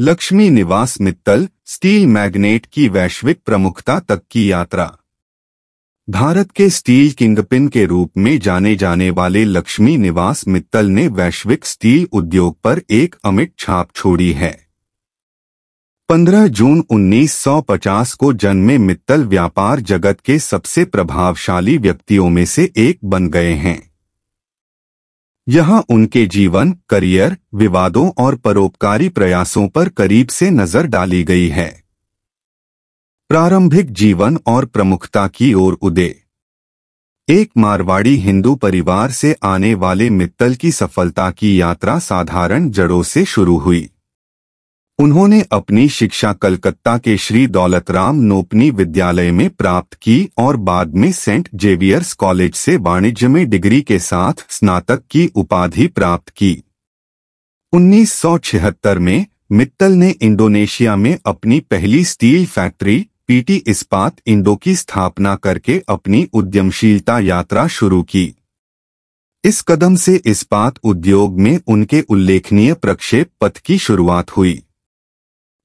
लक्ष्मी निवास Mittal steel magnet की वैश्विक प्रमुखता तक की यात्रा भारत के स्टील किंगपिन के रूप में जाने जाने वाले लक्ष्मी निवास मित्तल ने वैश्विक स्टील उद्योग पर एक अमिट छाप छोड़ी है 15 जून 1950 को जन्मे मित्तल व्यापार जगत के सबसे प्रभावशाली व्यक्तियों में से एक बन गए हैं यहाँ उनके जीवन करियर विवादों और परोपकारी प्रयासों पर करीब से नजर डाली गई है प्रारंभिक जीवन और प्रमुखता की ओर उदय एक मारवाड़ी हिंदू परिवार से आने वाले मित्तल की सफलता की यात्रा साधारण जड़ों से शुरू हुई उन्होंने अपनी शिक्षा कलकत्ता के श्री दौलतराम नोपनी विद्यालय में प्राप्त की और बाद में सेंट जेवियर्स कॉलेज से वाणिज्य में डिग्री के साथ स्नातक की उपाधि प्राप्त की 1976 में मित्तल ने इंडोनेशिया में अपनी पहली steel factory PT Ispat Indo की स्थापना करके अपनी उद्यमशीलता यात्रा शुरू की इस कदम से इस्पात उद्योग में उनके उल्लेखनीय प्रक्षेप पथ की शुरुआत हुई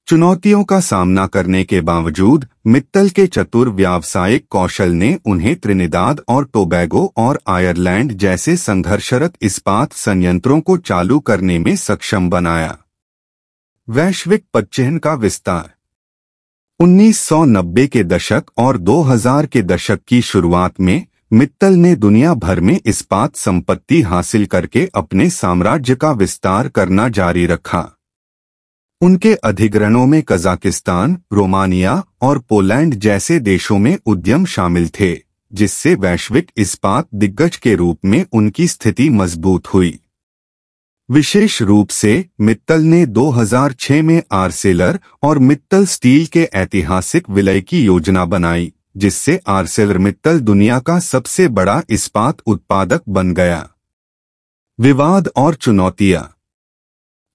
चुनौतियों का सामना करने के बावजूद मित्तल के चतुर व्यावसायिक कौशल ने उन्हें त्रिनिदाद और टोबैगो और आयरलैंड जैसे संघर्षरत इस्पात संयंत्रों को चालू करने में सक्षम बनाया वैश्विक पदचिह्न का विस्तार 1990 के दशक और 2000 के दशक की शुरुआत में मित्तल ने दुनिया भर में इस्पात संपत्ति हासिल करके अपने साम्राज्य का विस्तार करना जारी रखा उनके अधिग्रहणों में कजाकिस्तान रोमानिया और पोलैंड जैसे देशों में उद्यम शामिल थे जिससे वैश्विक इस्पात दिग्गज के रूप में उनकी स्थिति मजबूत हुई विशेष रूप से मित्तल ने 2006 में आरसेलर और मित्तल स्टील के ऐतिहासिक विलय की योजना बनाई जिससे आरसेलर मित्तल दुनिया का सबसे बड़ा इस्पात उत्पादक बन गया विवाद और चुनौतियां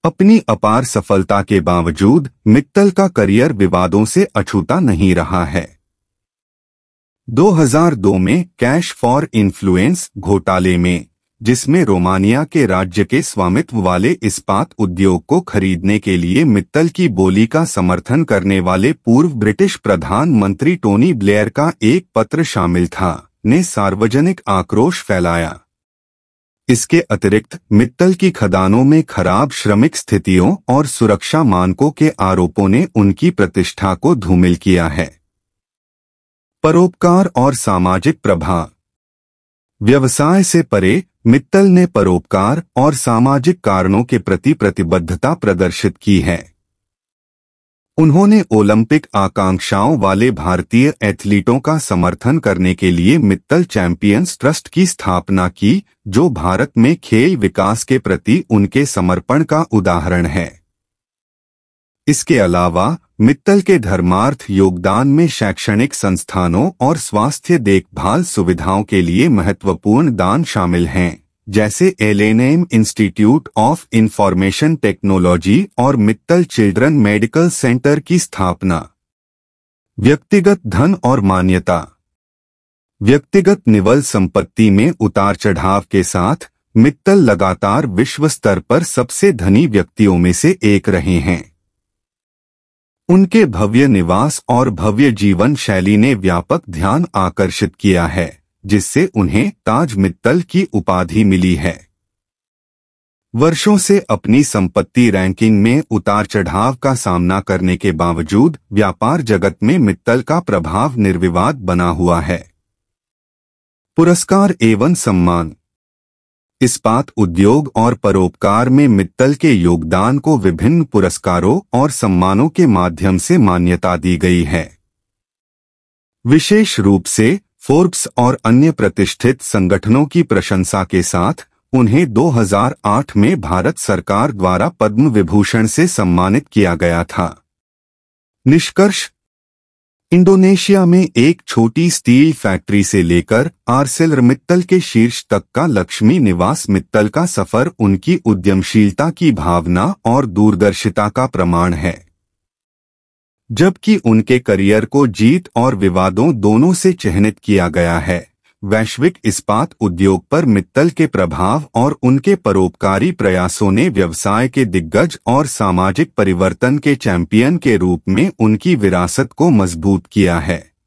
अपनी अपार सफलता के बावजूद मित्तल का करियर विवादों से अछूता नहीं रहा है 2002 में कैश फॉर इन्फ्लुएंस घोटाले में जिसमें रोमानिया के राज्य के स्वामित्व वाले इस्पात उद्योग को खरीदने के लिए मित्तल की बोली का समर्थन करने वाले पूर्व ब्रिटिश प्रधानमंत्री टोनी ब्लेयर का एक पत्र शामिल था ने सार्वजनिक आक्रोश फैलाया इसके अतिरिक्त मित्तल की खदानों में खराब श्रमिक स्थितियों और सुरक्षा मानकों के आरोपों ने उनकी प्रतिष्ठा को धूमिल किया है परोपकार और सामाजिक प्रभाव व्यवसाय से परे मित्तल ने परोपकार और सामाजिक कारणों के प्रति प्रतिबद्धता प्रदर्शित की है उन्होंने ओलंपिक आकांक्षाओं वाले भारतीय एथलीटों का समर्थन करने के लिए मित्तल चैंपियंस ट्रस्ट की स्थापना की जो भारत में खेल विकास के प्रति उनके समर्पण का उदाहरण है इसके अलावा मित्तल के धर्मार्थ योगदान में शैक्षणिक संस्थानों और स्वास्थ्य देखभाल सुविधाओं के लिए महत्वपूर्ण दान शामिल हैं जैसे LNM institute of information technology और मित्तल चिल्ड्रन मेडिकल सेंटर की स्थापना व्यक्तिगत धन और मान्यता व्यक्तिगत निवल संपत्ति में उतार चढ़ाव के साथ मित्तल लगातार विश्व स्तर पर सबसे धनी व्यक्तियों में से एक रहे हैं उनके भव्य निवास और भव्य जीवन शैली ने व्यापक ध्यान आकर्षित किया है जिससे उन्हें ताज मित्तल की उपाधि मिली है वर्षों से अपनी संपत्ति रैंकिंग में उतार चढ़ाव का सामना करने के बावजूद व्यापार जगत में मित्तल का प्रभाव निर्विवाद बना हुआ है पुरस्कार एवं सम्मान इस्पात उद्योग और परोपकार में मित्तल के योगदान को विभिन्न पुरस्कारों और सम्मानों के माध्यम से मान्यता दी गई है विशेष रूप से फोर्ब्स और अन्य प्रतिष्ठित संगठनों की प्रशंसा के साथ उन्हें 2008 में भारत सरकार द्वारा पद्म विभूषण से सम्मानित किया गया था निष्कर्ष इंडोनेशिया में एक छोटी स्टील फैक्ट्री से लेकर आर्सेलर मित्तल के शीर्ष तक का लक्ष्मी निवास मित्तल का सफर उनकी उद्यमशीलता की भावना और दूरदर्शिता का प्रमाण है जबकि उनके करियर को जीत और विवादों दोनों से चिन्हित किया गया है वैश्विक इस्पात उद्योग पर मित्तल के प्रभाव और उनके परोपकारी प्रयासों ने व्यवसाय के दिग्गज और सामाजिक परिवर्तन के चैंपियन के रूप में उनकी विरासत को मजबूत किया है